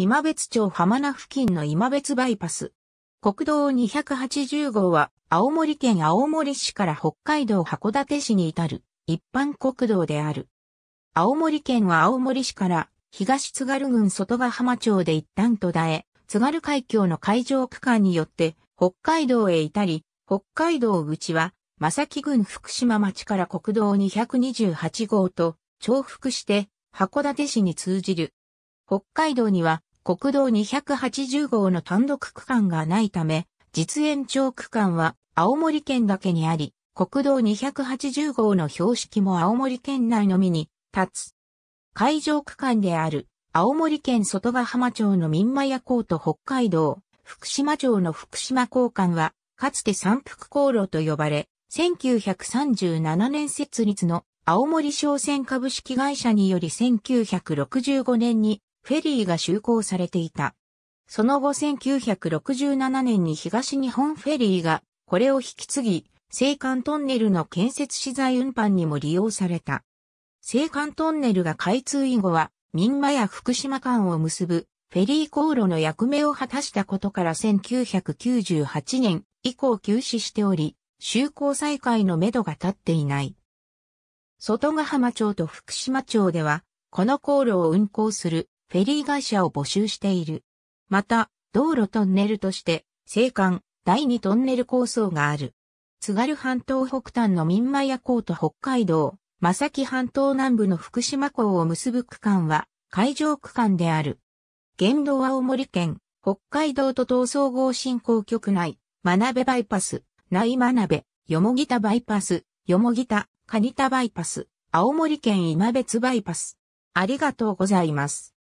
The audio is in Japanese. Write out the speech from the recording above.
今別町浜名付近の今別バイパス。国道280号は、青森県青森市から北海道函館市に至る一般国道である。青森県は青森市から東津軽郡外ヶ浜町で一旦途絶え、津軽海峡の海上区間によって北海道へ至り、北海道口は、正木郡福島町から国道228号と重複して函館市に通じる。北海道には国道280号の単独区間がないため、実延長区間は青森県だけにあり、国道280号の標識も青森県内のみに立つ。海上区間である青森県外ヶ浜町の民間屋港と北海道、福島町の福島港間は、かつて三福航路と呼ばれ、1937年設立の青森商船株式会社により1965年にフェリーが就航されていた。その後1967年に東日本フェリーがこれを引き継ぎ、青函トンネルの建設資材運搬にも利用された。青函トンネルが開通以後は、民間や福島間を結ぶフェリー航路の役目を果たしたことから1998年以降休止しており、就航再開のめどが立っていない。外ヶ浜町と福島町では、この航路を運行するフェリー会社を募集している。また、道路トンネルとして、青函第二トンネル構想がある。津軽半島北端の民間夜港と北海道、まさき半島南部の福島港を結ぶ区間は、海上区間である。現道は青森県、北海道と東総合振興局内、学べバイパス、内学べ、よもぎたバイパス、よもぎた、かにたバイパス、青森県今別バイパス。ありがとうございます。